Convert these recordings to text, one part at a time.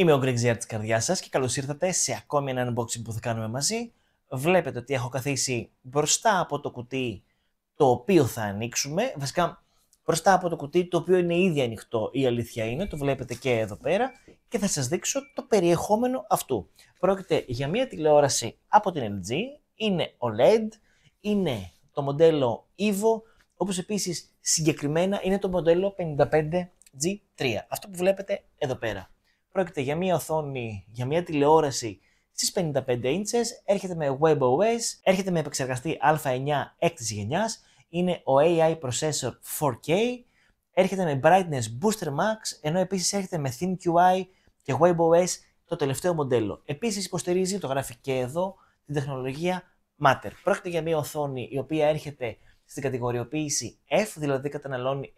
Είμαι ο Greg της της καρδιάς σας και καλώς ήρθατε σε ακόμη ένα unboxing που θα κάνουμε μαζί. Βλέπετε ότι έχω καθίσει μπροστά από το κουτί το οποίο θα ανοίξουμε. Βασικά μπροστά από το κουτί το οποίο είναι ήδη ανοιχτό η αλήθεια είναι, το βλέπετε και εδώ πέρα και θα σας δείξω το περιεχόμενο αυτού. Πρόκειται για μια τηλεόραση από την LG, είναι OLED, είναι το μοντέλο EVO, όπως επίσης συγκεκριμένα είναι το μοντέλο 55G3, αυτό που βλέπετε εδώ πέρα. Πρόκειται για μια οθόνη, για μια τηλεόραση στις 55 inches, έρχεται με WebOS, έρχεται με επεξεργαστή α9 6ης γενιάς, είναι ο AI Processor 4K, έρχεται με Brightness Booster Max, ενώ επίσης έρχεται με ThinQI και WebOS το τελευταίο μοντέλο. Επίσης, υποστηρίζει, το γράφει και εδώ, την τεχνολογία Matter. Πρόκειται για μια οθόνη η οποία έρχεται στην κατηγοριοποίηση F, δηλαδή καταναλώνει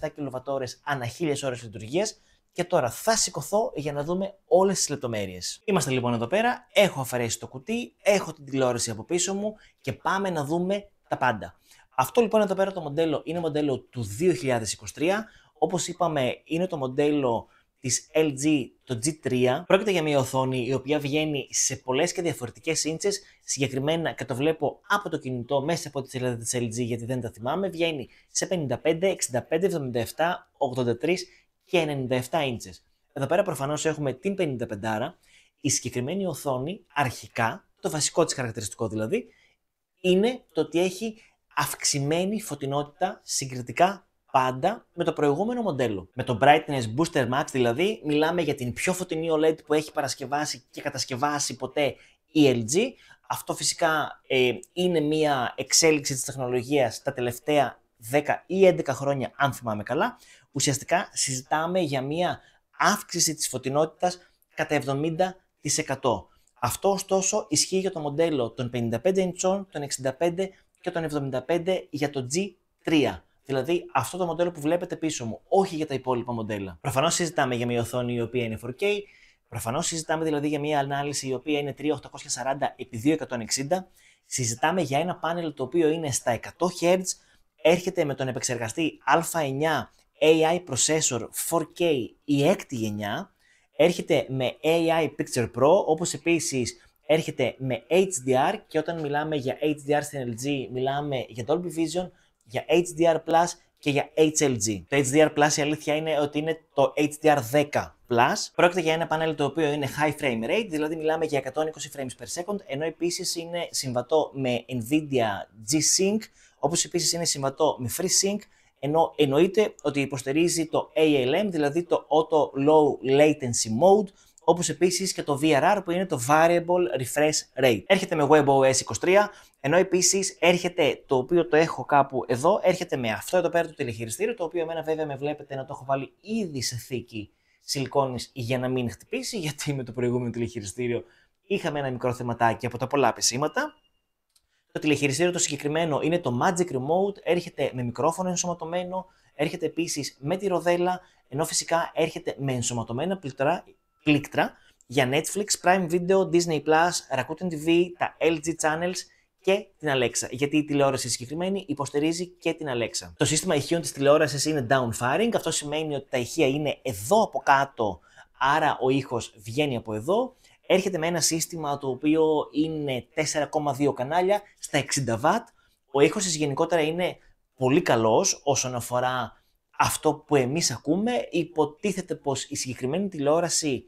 77 κιλοβατόρε ανά 1000 ώρες λειτουργίας, και τώρα θα σηκωθώ για να δούμε όλες τις λεπτομέρειες. Είμαστε λοιπόν εδώ πέρα, έχω αφαιρέσει το κουτί, έχω την τηλεόραση από πίσω μου και πάμε να δούμε τα πάντα. Αυτό λοιπόν εδώ πέρα το μοντέλο είναι μοντέλο του 2023, όπως είπαμε είναι το μοντέλο της LG το G3. Πρόκειται για μια οθόνη η οποία βγαίνει σε πολλές και διαφορετικές ίντσες. Συγκεκριμένα, και το βλέπω από το κινητό μέσα από τη σελίδα της LG γιατί δεν τα θυμάμαι, βγαίνει σε 55, 65, 77, 83 και 97 ίντσες. Εδώ πέρα προφανώς έχουμε την 55 η συγκεκριμένη οθόνη αρχικά, το βασικό της χαρακτηριστικό δηλαδή, είναι το ότι έχει αυξημένη φωτεινότητα συγκριτικά πάντα με το προηγούμενο μοντέλο. Με το Brightness Booster Max δηλαδή μιλάμε για την πιο φωτεινή OLED που έχει παρασκευάσει και κατασκευάσει ποτέ η LG. Αυτό φυσικά ε, είναι μια εξέλιξη της τεχνολογίας τα τελευταία 10 ή 11 χρόνια αν θυμάμαι καλά ουσιαστικά συζητάμε για μια αύξηση της φωτεινότητας κατά 70%. Αυτό ωστόσο ισχύει για το μοντέλο των 55 ιντσών, των 65 και των 75 για το G3. Δηλαδή αυτό το μοντέλο που βλέπετε πίσω μου, όχι για τα υπόλοιπα μοντέλα. Προφανώς συζητάμε για μια οθόνη η οποία είναι 4K, προφανώς συζητάμε δηλαδή για μια ανάλυση η οποία είναι 3840 x 260, συζητάμε για ένα πάνελ το οποίο είναι στα 100 Hz, έρχεται με τον επεξεργαστή α9 AI processor 4K η έκτη γενιά, έρχεται με AI Picture Pro, όπως επίσης έρχεται με HDR και όταν μιλάμε για HDR στην LG μιλάμε για Dolby Vision, για HDR Plus και για HLG. Το HDR Plus η αλήθεια είναι ότι είναι το HDR10 Plus. Πρόκειται για ένα πάνελ το οποίο είναι high frame rate, δηλαδή μιλάμε για 120 frames per second, ενώ επίσης είναι συμβατό με NVIDIA G-Sync, όπως επίσης είναι συμβατό με FreeSync, ενώ εννοείται ότι υποστηρίζει το ALM, δηλαδή το Auto Low Latency Mode, όπως επίσης και το VRR που είναι το Variable Refresh Rate. Έρχεται με WebOS 23, ενώ επίσης έρχεται, το οποίο το έχω κάπου εδώ, έρχεται με αυτό εδώ πέρα το τηλεχειριστήριο, το οποίο εμένα βέβαια με βλέπετε να το έχω βάλει ήδη σε θήκη σιλικόνης για να μην χτυπήσει, γιατί με το προηγούμενο τηλεχειριστήριο είχαμε ένα μικρό θεματάκι από τα πολλά πεσήματα. Το τηλεχειριστήριο το συγκεκριμένο είναι το Magic Remote, έρχεται με μικρόφωνο ενσωματωμένο, έρχεται επίσης με τη ροδέλα, ενώ φυσικά έρχεται με ενσωματωμένα πλήκτρα, πλήκτρα για Netflix, Prime Video, Disney+, Rakuten TV, τα LG Channels και την Alexa. Γιατί η τηλεόραση συγκεκριμένη υποστηρίζει και την Alexa. Το σύστημα ηχείων της τηλεόρασης είναι downfiring, αυτό σημαίνει ότι τα ηχεία είναι εδώ από κάτω, άρα ο ήχος βγαίνει από εδώ έρχεται με ένα σύστημα το οποίο είναι 4,2 κανάλια στα 60 W. Ο ήχος της γενικότερα είναι πολύ καλός όσον αφορά αυτό που εμείς ακούμε. Υποτίθεται πως η συγκεκριμένη τηλεόραση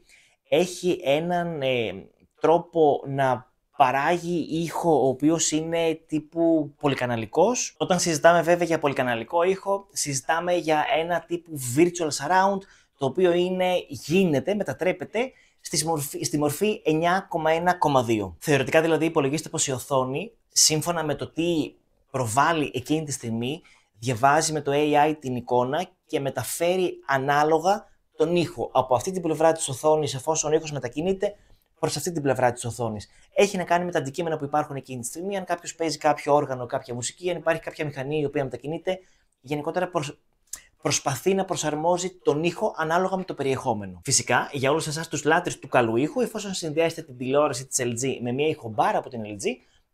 έχει έναν ε, τρόπο να παράγει ήχο ο οποίος είναι τύπου πολυκαναλικός. Όταν συζητάμε βέβαια για πολυκαναλικό ήχο, συζητάμε για ένα τύπου virtual surround, το οποίο είναι, γίνεται, μετατρέπεται στη μορφή, στη μορφή 9,1,2. Θεωρητικά δηλαδή υπολογίστε πως η οθόνη, σύμφωνα με το τι προβάλλει εκείνη τη στιγμή, διαβάζει με το AI την εικόνα και μεταφέρει ανάλογα τον ήχο από αυτή την πλευρά της οθόνης, εφόσον ο ήχος μετακινείται, προς αυτή την πλευρά της οθόνης. Έχει να κάνει με τα αντικείμενα που υπάρχουν εκείνη τη στιγμή. Αν κάποιος παίζει κάποιο όργανο, κάποια μουσική, αν υπάρχει κάποια μηχανή η οποία μετακινείται, γενικότερα προς, προσπαθεί να προσαρμόζει τον ήχο ανάλογα με το περιεχόμενο. Φυσικά, για όλους εσάς τους λάτρε του καλού ήχου, εφόσον συνδυάσετε την τηλεόραση της LG με μια ηχομπάρα από την LG,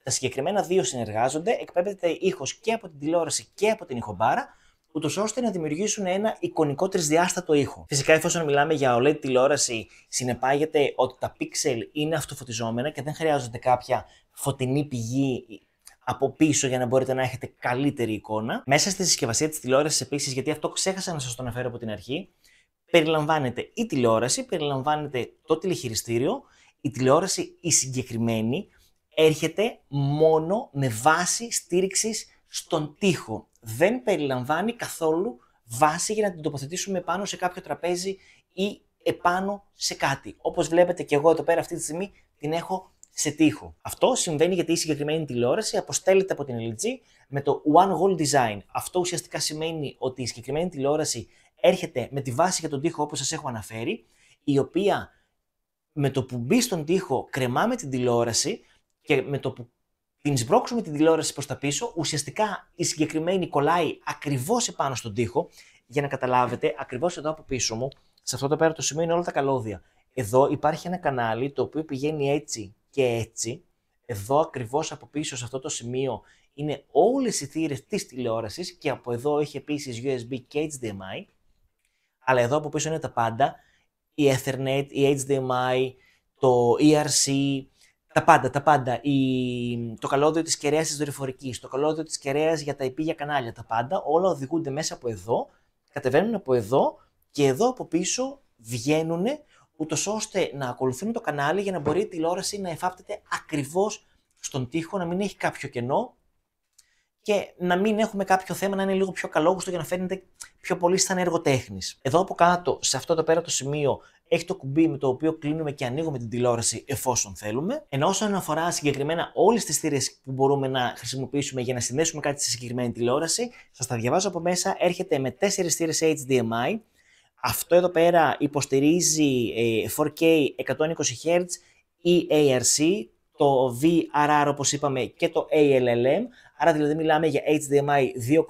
τα συγκεκριμένα δύο συνεργάζονται, εκπέμπεται ήχος και από την τηλεόραση και από την ηχομπάρα, ούτως ώστε να δημιουργήσουν ένα εικονικό τρισδιάστατο ήχο. Φυσικά, εφόσον μιλάμε για OLED τηλεόραση, συνεπάγεται ότι τα pixel είναι αυτοφωτιζόμενα και δεν χρειάζονται κάποια φωτεινή πηγή από πίσω για να μπορείτε να έχετε καλύτερη εικόνα. Μέσα στη συσκευασία της τηλεόρασης επίσης, γιατί αυτό ξέχασα να σας το αναφέρω από την αρχή, περιλαμβάνεται η τηλεόραση, περιλαμβάνεται το τηλεχειριστήριο. Η τηλεόραση η συγκεκριμένη έρχεται μόνο με βάση στήριξης στον τοίχο. Δεν περιλαμβάνει καθόλου βάση για να την τοποθετήσουμε πάνω σε κάποιο τραπέζι ή επάνω σε κάτι. Όπως βλέπετε και εγώ εδώ πέρα αυτή τη στιγμή την έχω σε τοίχο. Αυτό συμβαίνει γιατί η συγκεκριμένη τηλεόραση αποστέλλεται από την LG με το One wall Design. Αυτό ουσιαστικά σημαίνει ότι η συγκεκριμένη τηλεόραση έρχεται με τη βάση για τον τοίχο όπως σας έχω αναφέρει, η οποία με το που μπει στον τοίχο κρεμάμε την τηλεόραση και με το που την σπρώξουμε την τηλεόραση προς τα πίσω, ουσιαστικά η συγκεκριμένη κολλάει ακριβώς επάνω στον τοίχο, για να καταλάβετε, ακριβώς εδώ από πίσω μου, σε αυτό το πέρα το σημείο είναι όλα τα καλώδια. Εδώ υπάρχει ένα κανάλι το οποίο πηγαίνει έτσι και έτσι, εδώ ακριβώς από πίσω σε αυτό το σημείο είναι όλες οι θύρες της τηλεόρασης και από εδώ έχει επίσης USB και HDMI, αλλά εδώ από πίσω είναι τα πάντα, η Ethernet, η HDMI, το ERC, τα πάντα, τα πάντα. Το καλώδιο της κεραίας της δορυφορικής, το καλώδιο της κεραίας για τα υπήγεια κανάλια, τα πάντα, όλα οδηγούνται μέσα από εδώ, κατεβαίνουν από εδώ και εδώ από πίσω βγαίνουν ούτως ώστε να ακολουθούμε το κανάλι για να μπορεί η τηλεόραση να εφάπτεται ακριβώς στον τοίχο, να μην έχει κάποιο κενό και να μην έχουμε κάποιο θέμα να είναι λίγο πιο καλόγουστο για να φαίνεται πιο πολύ σαν έργο Εδώ από κάτω, σε αυτό το πέρα το σημείο, έχει το κουμπί με το οποίο κλείνουμε και ανοίγουμε την τηλεόραση εφόσον θέλουμε. Ενώ όσον αφορά συγκεκριμένα όλες τις θύρες που μπορούμε να χρησιμοποιήσουμε για να συνδέσουμε κάτι στη συγκεκριμένη τηλεόραση, σας τα διαβάζω από μέσα. Έρχεται με 4 θύρες HDMI, αυτό εδώ πέρα υποστηρίζει 4K ε, 120Hz ή το VRR όπως είπαμε και το ALLM, άρα δηλαδή μιλάμε για HDMI 2,1.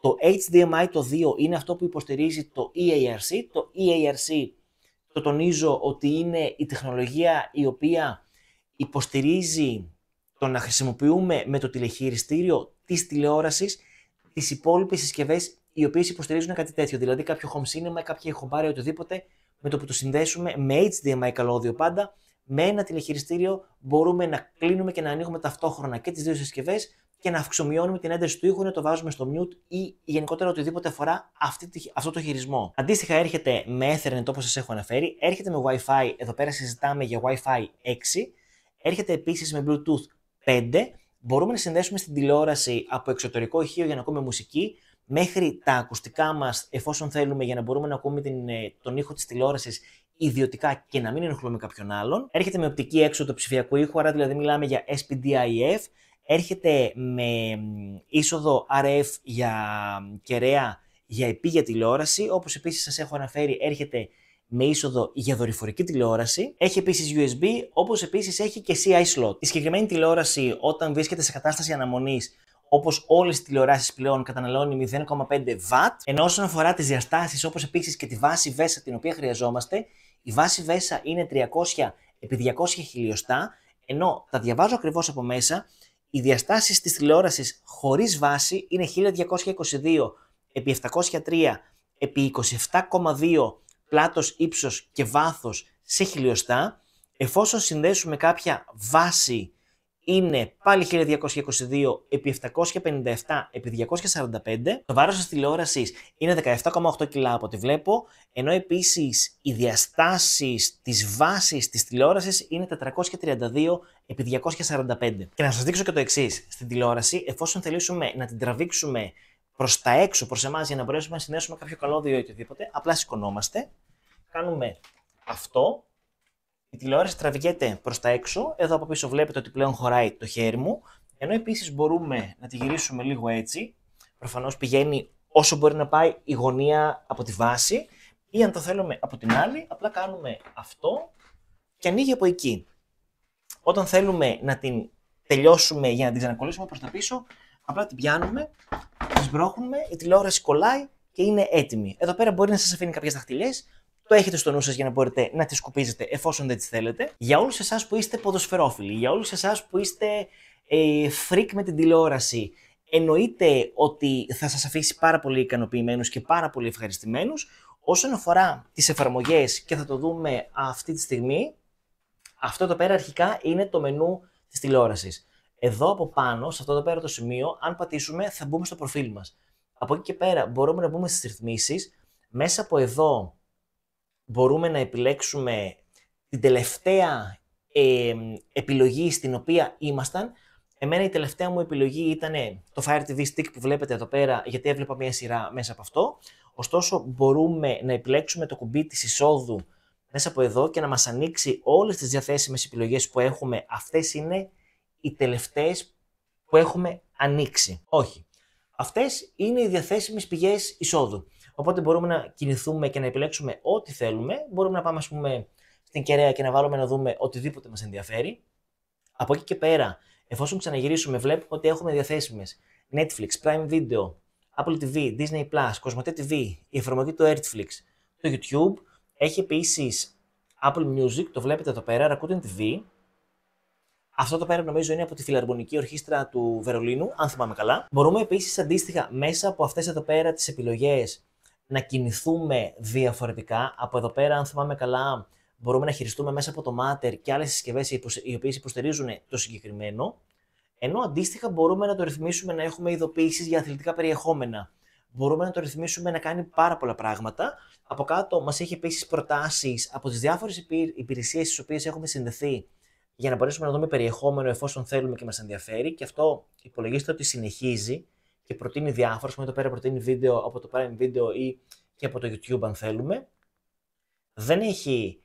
Το HDMI το 2 είναι αυτό που υποστηρίζει το EARC. Το EARC το τονίζω ότι είναι η τεχνολογία η οποία υποστηρίζει το να χρησιμοποιούμε με το τηλεχειριστήριο της τηλεόρασης τις υπόλοιπες συσκευές οι οποίες υποστηρίζουν κάτι τέτοιο. Δηλαδή κάποιο home cinema, κάποια ηχομπάρια, οτιδήποτε, με το που το συνδέσουμε με HDMI καλώδιο πάντα, με ένα τηλεχειριστήριο μπορούμε να κλείνουμε και να ανοίγουμε ταυτόχρονα και τις δύο συσκευές και να αυξομειώνουμε την ένταση του ήχου, να το βάζουμε στο mute ή γενικότερα οτιδήποτε αφορά αυτή, αυτό το χειρισμό. Αντίστοιχα έρχεται με Ethernet όπως σας έχω αναφέρει, έρχεται με WiFi, εδώ πέρα συζητάμε για WiFi 6, έρχεται επίσης με Bluetooth 5. Μπορούμε να συνδέσουμε στην τηλεόραση από εξωτερικό ηχείο για να ακούμε μουσική, μέχρι τα ακουστικά μας, εφόσον θέλουμε, για να μπορούμε να ακούμε την, ε, τον ήχο της τηλεόρασης ιδιωτικά και να μην ενοχλούμε κάποιον άλλον. Έρχεται με οπτική έξω το ψηφιακό ήχο, άρα δηλαδή μιλάμε για SPDIF. Έρχεται με είσοδο RF για κεραία για επίγεια τηλεόραση, Όπως επίσης σας έχω αναφέρει έρχεται με είσοδο για δορυφορική τηλεόραση. Έχει επίσης USB, όπως επίσης έχει και CI slot. Η συγκεκριμένη τηλεόραση όταν βρίσκεται σε κατάσταση αναμονής όπως όλες τις τηλεοράσεις πλέον, καταναλώνει 0,5 W. Ενώ όσον αφορά τις διαστάσεις, όπως επίσης και τη βάση βέσα την οποία χρειαζόμαστε, η βάση βέσα είναι 300 επί 200 χιλιοστά, ενώ τα διαβάζω ακριβώς από μέσα, οι διαστάσεις της τηλεόρασης χωρίς βάση είναι 1222 επί 703 επί 27,2 πλάτος, ύψος και βάθος σε χιλιοστά, εφόσον συνδέσουμε κάποια βάση είναι πάλι 1222 επί 757 επί 245. Το βάρος της τηλεόρασης είναι 17,8 κιλά από ό,τι βλέπω, ενώ επίσης οι διαστάσεις της βάσης της τηλεόρασης είναι 432 επί 245. Και να σας δείξω και το εξής. Στην τηλεόραση, εφόσον θελήσουμε να την τραβήξουμε προς τα έξω, προς εμάς, για να μπορέσουμε να συνέσουμε κάποιο καλώδιο ή οτιδήποτε, απλά σηκωνόμαστε, κάνουμε αυτό η τηλεόραση τραβηγεται προς τα έξω, εδώ από πίσω βλέπετε ότι πλέον χωράει το χέρι μου, ενώ επίσης μπορούμε να τη γυρίσουμε λίγο έτσι, προφανώς πηγαίνει όσο μπορεί να πάει η γωνία από τη βάση ή αν το θέλουμε από την άλλη, απλά κάνουμε αυτό και ανοίγει από εκεί. Όταν θέλουμε να την τελειώσουμε για να την ξανακολλήσουμε προς τα πίσω, απλά την πιάνουμε, τη σμπρώχνουμε, η τηλεόραση κολλάει και είναι έτοιμη. Εδώ πέρα μπορεί να σας αφήνει κάποιες δαχτυλιές το έχετε στο νου σας για να μπορείτε να τι σκουπίζετε εφόσον δεν τι θέλετε. Για όλους εσάς που είστε ποδοσφαιρόφιλοι, για όλους εσάς που είστε ε, φρικ με την τηλεόραση, εννοείται ότι θα σας αφήσει πάρα πολύ ικανοποιημένους και πάρα πολύ ευχαριστημένους, Όσον αφορά τις εφαρμογές και θα το δούμε αυτή τη στιγμή, αυτό το πέρα αρχικά είναι το μενού της τηλεόρασης. Εδώ από πάνω, σε αυτό το πέρα το σημείο, αν πατήσουμε θα μπούμε στο προφίλ μας. Από εκεί και πέρα μπορούμε να μπούμε στις ρυθμίσεις. Μέσα από εδώ μπορούμε να επιλέξουμε την τελευταία επιλογή στην οποία ήμασταν. Εμένα η τελευταία μου επιλογή ήταν το Fire TV Stick που βλέπετε εδώ πέρα, γιατί έβλεπα μια σειρά μέσα από αυτό. Ωστόσο, μπορούμε να επιλέξουμε το κουμπί της εισόδου μέσα από εδώ και να μας ανοίξει όλες τις διαθέσιμες επιλογές που έχουμε. Αυτές είναι οι τελευταίες που έχουμε ανοίξει. Όχι. Αυτές είναι οι διαθέσιμες πηγές εισόδου. Οπότε μπορούμε να κινηθούμε και να επιλέξουμε ό,τι θέλουμε. Μπορούμε να πάμε, ας πούμε, στην κεραία και να βάλουμε να δούμε οτιδήποτε μας ενδιαφέρει. Από εκεί και πέρα, εφόσον ξαναγυρίσουμε, βλέπουμε ότι έχουμε διαθέσιμες Netflix, Prime Video, Apple TV, Disney Plus, Cosmote TV, η εφαρμογή του Netflix, το YouTube. Έχει επίσης Apple Music, το βλέπετε εδώ πέρα, Rakuten TV. Αυτό το πέρα νομίζω είναι από τη Φιλαρμονική Ορχήστρα του Βερολίνου, αν θυμάμαι καλά. Μπορούμε επίσης αντίστοιχα μέσα από αυτές εδώ πέρα τις επιλογές να κινηθούμε διαφορετικά. Από εδώ πέρα, αν θυμάμαι καλά, μπορούμε να χειριστούμε μέσα από το Matter και άλλες συσκευές οι οποίες υποστηρίζουν το συγκεκριμένο. Ενώ αντίστοιχα μπορούμε να το ρυθμίσουμε να έχουμε ειδοποιήσεις για αθλητικά περιεχόμενα. Μπορούμε να το ρυθμίσουμε να κάνει πάρα πολλά πράγματα. Από κάτω μας έχει επίσης προτάσεις από τις διάφορες υπηρεσίες στις οποίες έχουμε συνδεθεί για να μπορέσουμε να δούμε περιεχόμενο εφόσον θέλουμε και μας ενδιαφέρει και αυτό υπολογίστε ότι συνεχίζει και προτείνει διάφορα. Με το πέρα προτείνει βίντεο από το Prime Video ή και από το YouTube, αν θέλουμε. Δεν έχει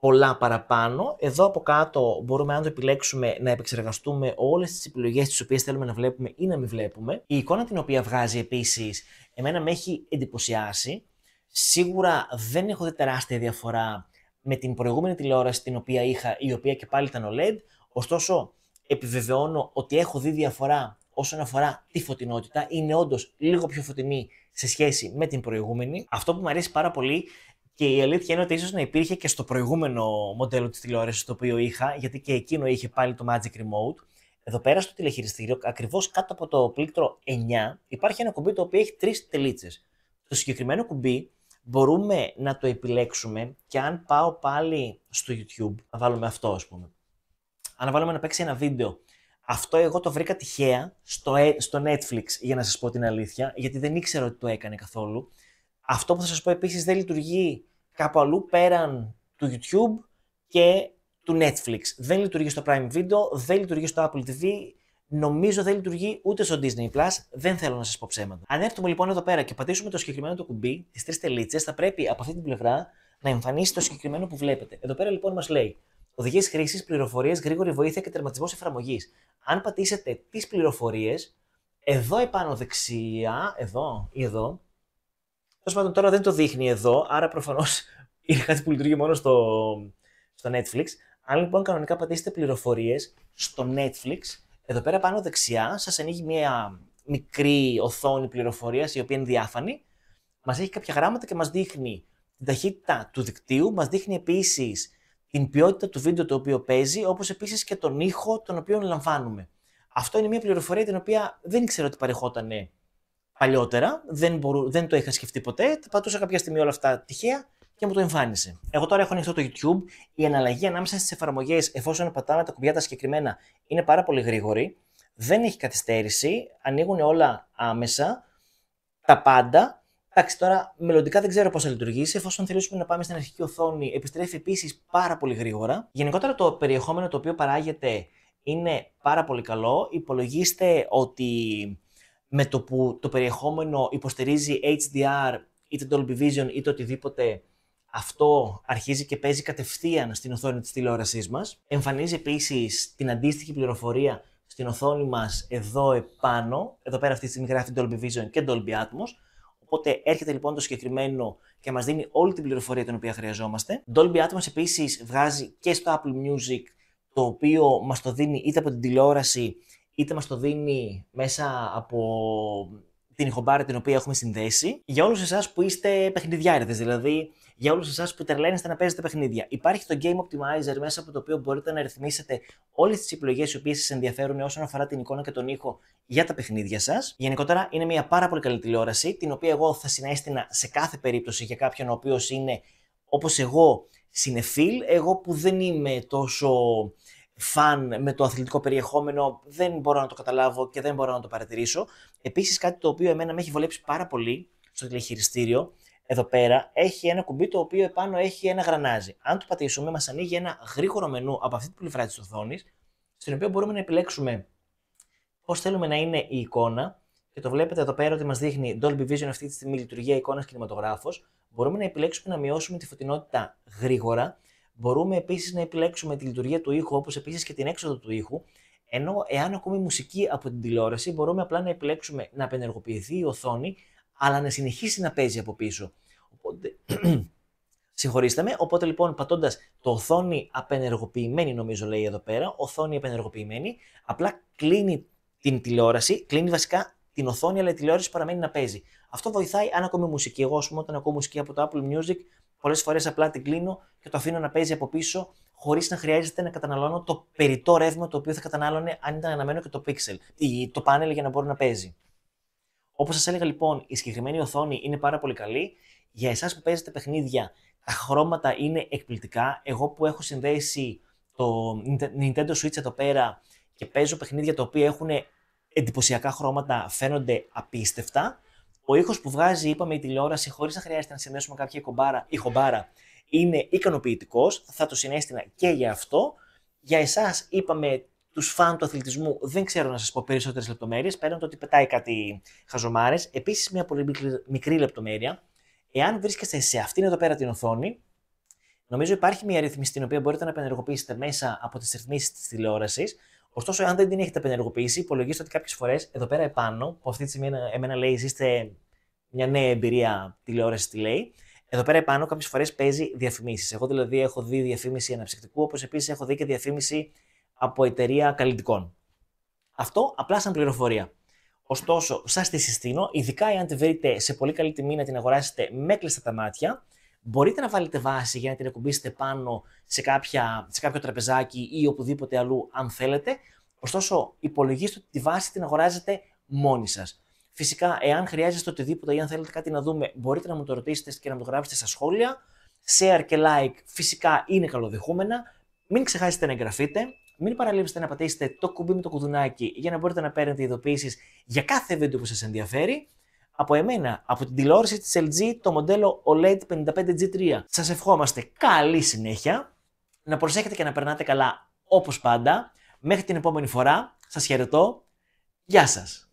πολλά παραπάνω. Εδώ από κάτω μπορούμε, αν το επιλέξουμε, να επεξεργαστούμε όλες τις επιλογές τις οποίες θέλουμε να βλέπουμε ή να μην βλέπουμε. Η εικόνα την οποία βγάζει επίσης, εμένα με έχει εντυπωσιάσει. Σίγουρα δεν έχω δει τεράστια διαφορά με την προηγούμενη τηλεόραση την οποία είχα, η οποία και πάλι ήταν OLED. Ωστόσο, επιβεβαιώνω ότι έχω δει διαφορά όσον αφορά τη φωτεινότητα, είναι όντως λίγο πιο φωτεινή σε σχέση με την προηγούμενη. Αυτό που μου αρέσει πάρα πολύ και η αλήθεια είναι ότι ίσως να υπήρχε και στο προηγούμενο μοντέλο της τηλεόρασης το οποίο είχα, γιατί και εκείνο είχε πάλι το Magic Remote. Εδώ πέρα στο τηλεχειριστήριο, ακριβώς κάτω από το πλήκτρο 9, υπάρχει ένα κουμπί το οποίο έχει τρεις τελίτσες. Το συγκεκριμένο κουμπί μπορούμε να το επιλέξουμε και αν πάω πάλι στο YouTube, να βάλουμε αυτό ας πούμε. Αν βάλουμε να παίξει ένα βίντεο αυτό εγώ το βρήκα τυχαία στο, ε, στο Netflix, για να σας πω την αλήθεια, γιατί δεν ήξερα ότι το έκανε καθόλου. Αυτό που θα σας πω επίσης δεν λειτουργεί κάπου αλλού πέραν του YouTube και του Netflix. Δεν λειτουργεί στο Prime Video, δεν λειτουργεί στο Apple TV, νομίζω δεν λειτουργεί ούτε στο Disney Plus. Δεν θέλω να σας πω ψέματα. Αν έρθουμε λοιπόν εδώ πέρα και πατήσουμε το συγκεκριμένο το κουμπί, τις τρεις τελίτσες, θα πρέπει από αυτή την πλευρά να εμφανίσει το συγκεκριμένο που βλέπετε. Εδώ πέρα λοιπόν μας λέει οδηγίες χρήσης, πληροφορίες, γρήγορη βοήθεια και τερματισμός εφαρμογής. Αν πατήσετε τις πληροφορίες, εδώ επάνω δεξιά, εδώ ή εδώ. Τέλος πάντων, τώρα δεν το δείχνει εδώ, άρα προφανώς είναι κάτι που λειτουργεί μόνο στο, στο Netflix. Αν λοιπόν κανονικά πατήσετε πληροφορίες στο Netflix, εδώ πέρα πάνω δεξιά σας ανοίγει μια μικρή οθόνη πληροφορίας, η οποία είναι διάφανη. Μας έχει κάποια γράμματα και μας δείχνει την ταχύτητα του δικτύου, μας δείχνει επίσης την ποιότητα του βίντεο το οποίο παίζει, όπως επίσης και τον ήχο τον οποίο λαμβάνουμε. Αυτό είναι μια πληροφορία την οποία δεν ήξερα ότι παρεχόταν παλιότερα, δεν, μπορού, δεν το είχα σκεφτεί ποτέ. Τα πατούσα κάποια στιγμή όλα αυτά τυχαία και μου το εμφάνισε. Εγώ τώρα έχω ανοιχτό το YouTube. Η εναλλαγή ανάμεσα στις εφαρμογές, εφόσον πατάμε τα κουμπιά τα συγκεκριμένα, είναι πάρα πολύ γρήγορη. Δεν έχει καθυστέρηση. Ανοίγουν όλα άμεσα. Τα πάντα Εντάξει, τώρα μελλοντικά δεν ξέρω πώς θα λειτουργήσει. Εφόσον θελήσουμε να πάμε στην αρχική οθόνη, επιστρέφει επίσης πάρα πολύ γρήγορα. Γενικότερα το περιεχόμενο το οποίο παράγεται είναι πάρα πολύ καλό. Υπολογίστε ότι με το που το περιεχόμενο υποστηρίζει HDR, είτε Dolby Vision, είτε οτιδήποτε, αυτό αρχίζει και παίζει κατευθείαν στην οθόνη της τηλεόρασής μας. Εμφανίζει επίσης την αντίστοιχη πληροφορία στην οθόνη μας εδώ επάνω. Εδώ πέρα αυτή τη στιγμή γράφει Dolby Vision και Dolby Atmos. Οπότε έρχεται λοιπόν το συγκεκριμένο και μας δίνει όλη την πληροφορία την οποία χρειαζόμαστε. Dolby Atmos επίσης βγάζει και στο Apple Music, το οποίο μας το δίνει είτε από την τηλεόραση είτε μας το δίνει μέσα από την ηχομπάρα την οποία έχουμε συνδέσει. Για όλους εσάς που είστε παιχνιδιάριδες, δηλαδή για όλους εσάς που τερλαίνεστε να παίζετε παιχνίδια. Υπάρχει το Game Optimizer μέσα από το οποίο μπορείτε να ρυθμίσετε όλες τις επιλογές οι οποίες σας ενδιαφέρουν όσον αφορά την εικόνα και τον ήχο για τα παιχνίδια σας. Γενικότερα είναι μια πάρα πολύ καλή τηλεόραση, την οποία εγώ θα συνέστηνα σε κάθε περίπτωση για κάποιον ο οποίος είναι όπως εγώ συνεφίλ, εγώ που δεν είμαι τόσο φαν με το αθλητικό περιεχόμενο, δεν μπορώ να το καταλάβω και δεν μπορώ να το παρατηρήσω. Επίσης, κάτι το οποίο εμένα με έχει βολέψει πάρα πολύ στο τηλεχειριστήριο, εδώ πέρα έχει ένα κουμπί το οποίο επάνω έχει ένα γρανάζι. Αν το πατήσουμε, μας ανοίγει ένα γρήγορο μενού από αυτή την πλευρά της οθόνης, στην οποία μπορούμε να επιλέξουμε πώς θέλουμε να είναι η εικόνα. Και το βλέπετε εδώ πέρα ότι μας δείχνει Dolby Vision αυτή τη στιγμή λειτουργία εικόνας κινηματογράφος. Μπορούμε να επιλέξουμε να μειώσουμε τη φωτεινότητα γρήγορα Μπορούμε επίσης να επιλέξουμε τη λειτουργία του ήχου, όπως επίσης και την έξοδο του ήχου. Ενώ εάν ακούμε μουσική από την τηλεόραση, μπορούμε απλά να επιλέξουμε να απενεργοποιηθεί η οθόνη, αλλά να συνεχίσει να παίζει από πίσω. Οπότε, Συγχωρήστε με. Οπότε λοιπόν, πατώντας το οθόνη απενεργοποιημένη, νομίζω λέει εδώ πέρα, οθόνη απενεργοποιημένη, απλά κλείνει την τηλεόραση, κλείνει βασικά την οθόνη, αλλά η τηλεόραση παραμένει να παίζει. Αυτό βοηθάει αν ακούμε μουσική. Εγώ, ας πούμε, όταν ακούω μουσική από το Apple Music, Πολλές φορές απλά την κλείνω και το αφήνω να παίζει από πίσω, χωρίς να χρειάζεται να καταναλώνω το περιττό ρεύμα το οποίο θα κατανάλωνε αν ήταν αναμένο και το pixel ή το πάνελ για να μπορεί να παίζει. Όπως σας έλεγα λοιπόν, η συγκεκριμένη οθόνη είναι πάρα πολύ καλή. Για εσάς που παίζετε παιχνίδια, τα χρώματα είναι εκπληκτικά. Εγώ που έχω συνδέσει το Nintendo Switch εδώ πέρα και παίζω παιχνίδια τα οποία έχουν εντυπωσιακά χρώματα, φαίνονται απίστευτα. Ο ήχος που βγάζει, είπαμε, η τηλεόραση, χωρίς να χρειάζεται να συνδέσουμε κάποια κομπάρα ή χομπάρα, είναι ικανοποιητικός. Θα το συνέστηνα και για αυτό. Για εσάς, είπαμε, τους φαν του αθλητισμού, δεν ξέρω να σας πω περισσότερες λεπτομέρειες, πέραν το ότι πετάει κάτι χαζομάρες. Επίσης, μια πολύ μικρή, λεπτομέρεια. Εάν βρίσκεστε σε αυτήν εδώ πέρα την οθόνη, Νομίζω υπάρχει μια ρύθμιση την οποία μπορείτε να επενεργοποιήσετε μέσα από τις ρυθμίσεις της τηλεόρασης, Ωστόσο, αν δεν την έχετε πενεργοποιήσει, υπολογίστε ότι κάποιες φορές εδώ πέρα επάνω, που αυτή τη στιγμή εμένα λέει είστε μια νέα εμπειρία τηλεόρασης τη λέει, εδώ πέρα επάνω κάποιες φορές παίζει διαφημίσεις. Εγώ δηλαδή έχω δει διαφήμιση αναψυκτικού, όπως επίσης έχω δει και διαφήμιση από εταιρεία καλλιτικών. Αυτό απλά σαν πληροφορία. Ωστόσο, σας τη συστήνω, ειδικά εάν τη βρείτε σε πολύ καλή τιμή να την αγοράσετε με κλειστά τα μάτια, μπορείτε να βάλετε βάση για να την ακουμπήσετε πάνω σε, κάποια, σε κάποιο τραπεζάκι ή οπουδήποτε αλλού αν θέλετε. Ωστόσο, υπολογίστε ότι τη βάση την αγοράζετε μόνοι σας. Φυσικά, εάν χρειάζεστε οτιδήποτε ή αν θέλετε κάτι να δούμε, μπορείτε να μου το ρωτήσετε και να μου το γράψετε στα σχόλια. Share και like φυσικά είναι καλοδεχούμενα. Μην ξεχάσετε να εγγραφείτε. Μην παραλείψετε να πατήσετε το κουμπί με το κουδουνάκι για να μπορείτε να παίρνετε ειδοποιήσεις για κάθε βίντεο που σας ενδιαφέρει από εμένα, από την τηλεόραση της LG, το μοντέλο OLED 55G3. Σας ευχόμαστε καλή συνέχεια, να προσέχετε και να περνάτε καλά όπως πάντα. Μέχρι την επόμενη φορά, σας χαιρετώ, γεια σας!